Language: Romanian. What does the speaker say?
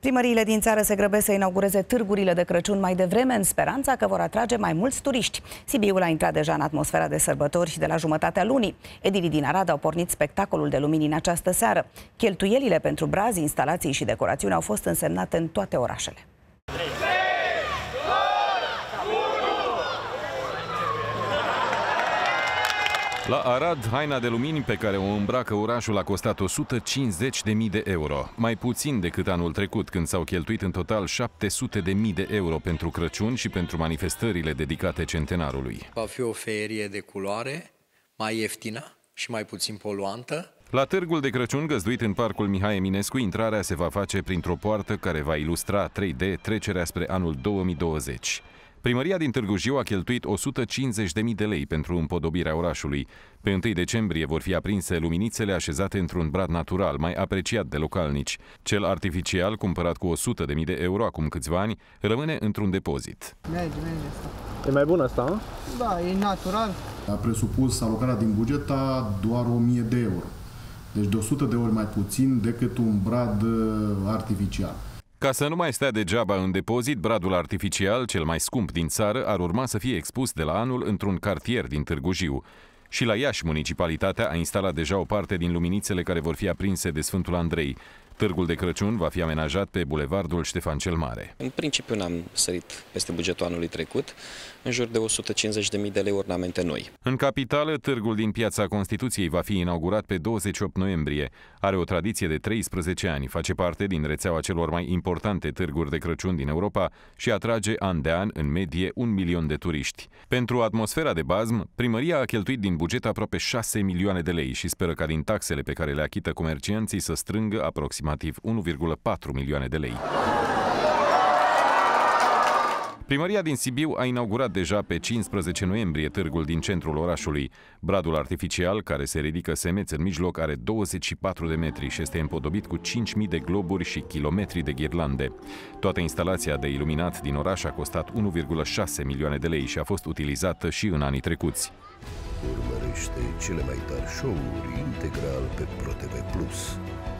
Primăriile din țară se grăbesc să inaugureze târgurile de Crăciun mai devreme, în speranța că vor atrage mai mulți turiști. Sibiul a intrat deja în atmosfera de sărbători și de la jumătatea lunii. Edilii din Arad au pornit spectacolul de lumini în această seară. Cheltuielile pentru brazi, instalații și decorațiuni au fost însemnate în toate orașele. La Arad, haina de lumini pe care o îmbracă orașul a costat 150.000 de euro, mai puțin decât anul trecut, când s-au cheltuit în total 700.000 de euro pentru Crăciun și pentru manifestările dedicate centenarului. Va fi o ferie de culoare mai ieftină și mai puțin poluantă, la târgul de Crăciun găzduit în parcul Mihai Eminescu, intrarea se va face printr-o poartă care va ilustra 3D trecerea spre anul 2020. Primăria din Târgu Jiu a cheltuit 150.000 de lei pentru împodobirea orașului. Pe 1 decembrie vor fi aprinse luminițele așezate într-un brad natural, mai apreciat de localnici. Cel artificial, cumpărat cu 100.000 de euro acum câțiva ani, rămâne într-un depozit. Merge, merge asta. E mai bun asta, nu? Da, e natural. A presupus alocarea din buget a doar 1.000 de euro. Deci de 100 de ori mai puțin decât un brad uh, artificial. Ca să nu mai stea degeaba în depozit, bradul artificial, cel mai scump din țară, ar urma să fie expus de la anul într-un cartier din Târgu Jiu. Și la Iași, municipalitatea a instalat deja o parte din luminițele care vor fi aprinse de Sfântul Andrei. Târgul de Crăciun va fi amenajat pe bulevardul Ștefan cel Mare. În principiu n-am sărit peste bugetul anului trecut, în jur de 150.000 de lei ornamente noi. În capitală, târgul din Piața Constituției va fi inaugurat pe 28 noiembrie. Are o tradiție de 13 ani, face parte din rețeaua celor mai importante târguri de Crăciun din Europa și atrage an de an în medie un milion de turiști. Pentru atmosfera de bazm, primăria a cheltuit din buget aproape 6 milioane de lei și speră ca din taxele pe care le achită comercianții să strângă aproximativ aproximativ 1,4 milioane de lei. Primăria din Sibiu a inaugurat deja pe 15 noiembrie târgul din centrul orașului. Bradul artificial, care se ridică semeț în mijloc, are 24 de metri și este împodobit cu 5.000 de globuri și kilometri de ghirlande. Toată instalația de iluminat din oraș a costat 1,6 milioane de lei și a fost utilizată și în anii trecuți. Urmărește cele mai tari show-uri integral pe ProTV+.